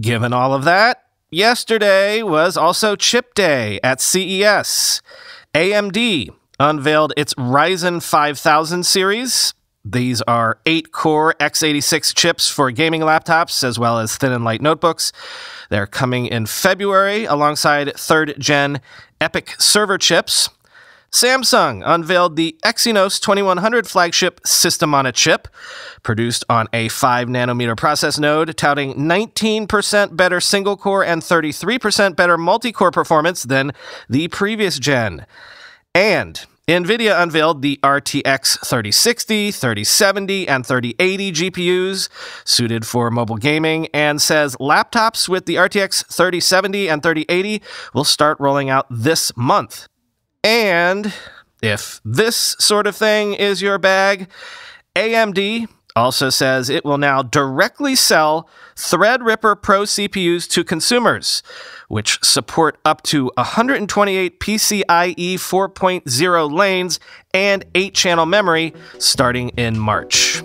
Given all of that, yesterday was also chip day at CES. AMD unveiled its Ryzen 5000 series. These are 8 core x86 chips for gaming laptops as well as thin and light notebooks. They're coming in February alongside 3rd gen EPIC server chips. Samsung unveiled the Exynos 2100 flagship system on a chip, produced on a 5 nanometer process node, touting 19% better single core and 33% better multi core performance than the previous gen. And NVIDIA unveiled the RTX 3060, 3070, and 3080 GPUs suited for mobile gaming and says laptops with the RTX 3070 and 3080 will start rolling out this month. And if this sort of thing is your bag, AMD also says it will now directly sell Threadripper Pro CPUs to consumers, which support up to 128 PCIe 4.0 lanes and 8 channel memory starting in March.